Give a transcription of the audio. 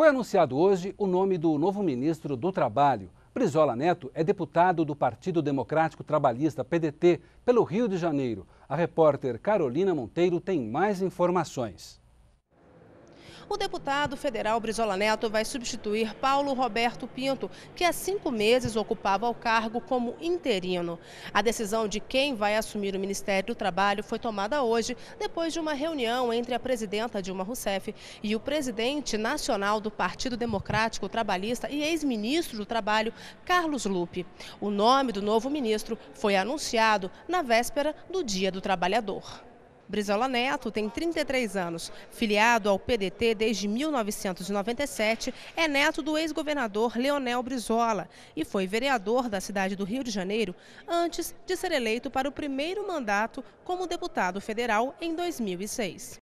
Foi anunciado hoje o nome do novo ministro do Trabalho. Brizola Neto é deputado do Partido Democrático Trabalhista, PDT, pelo Rio de Janeiro. A repórter Carolina Monteiro tem mais informações. O deputado federal Brizola Neto vai substituir Paulo Roberto Pinto, que há cinco meses ocupava o cargo como interino. A decisão de quem vai assumir o Ministério do Trabalho foi tomada hoje, depois de uma reunião entre a presidenta Dilma Rousseff e o presidente nacional do Partido Democrático Trabalhista e ex-ministro do Trabalho, Carlos Lupe. O nome do novo ministro foi anunciado na véspera do Dia do Trabalhador. Brizola Neto tem 33 anos, filiado ao PDT desde 1997, é neto do ex-governador Leonel Brizola e foi vereador da cidade do Rio de Janeiro antes de ser eleito para o primeiro mandato como deputado federal em 2006.